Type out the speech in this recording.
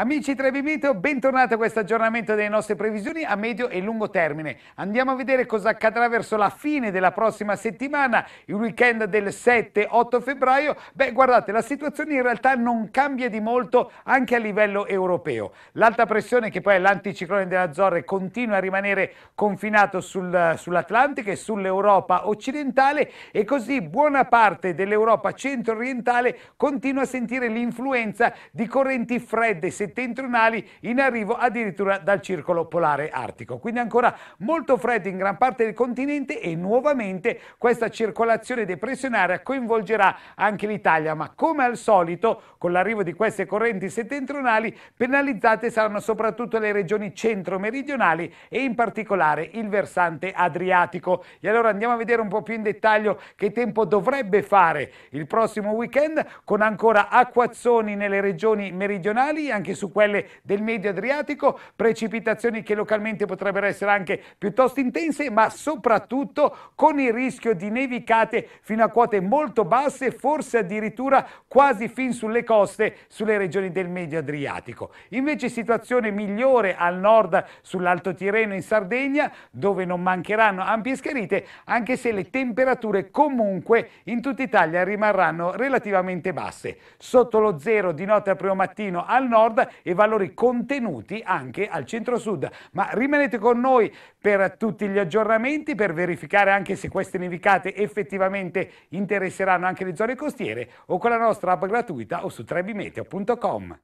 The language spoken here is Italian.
Amici Trevimito, bentornati a questo aggiornamento delle nostre previsioni a medio e lungo termine. Andiamo a vedere cosa accadrà verso la fine della prossima settimana, il weekend del 7-8 febbraio. Beh, guardate, la situazione in realtà non cambia di molto anche a livello europeo. L'alta pressione, che poi è l'anticiclone delle Azzorre, continua a rimanere confinato sul, sull'Atlantico e sull'Europa occidentale e così buona parte dell'Europa centro-orientale continua a sentire l'influenza di correnti fredde settimanali settentrionali in arrivo addirittura dal circolo polare artico. Quindi ancora molto freddo in gran parte del continente e nuovamente questa circolazione depressionaria coinvolgerà anche l'Italia, ma come al solito con l'arrivo di queste correnti settentrionali penalizzate saranno soprattutto le regioni centro-meridionali e in particolare il versante adriatico. E allora andiamo a vedere un po' più in dettaglio che tempo dovrebbe fare il prossimo weekend con ancora acquazzoni nelle regioni meridionali e anche su quelle del medio Adriatico, precipitazioni che localmente potrebbero essere anche piuttosto intense, ma soprattutto con il rischio di nevicate fino a quote molto basse, forse addirittura quasi fin sulle coste, sulle regioni del medio Adriatico. Invece situazione migliore al nord sull'Alto Tirreno in Sardegna, dove non mancheranno ampie scherite, anche se le temperature comunque in tutta Italia rimarranno relativamente basse. Sotto lo zero di notte a primo mattino al nord, e valori contenuti anche al centro-sud. Ma rimanete con noi per tutti gli aggiornamenti, per verificare anche se queste nevicate effettivamente interesseranno anche le zone costiere o con la nostra app gratuita o su trebimeteo.com.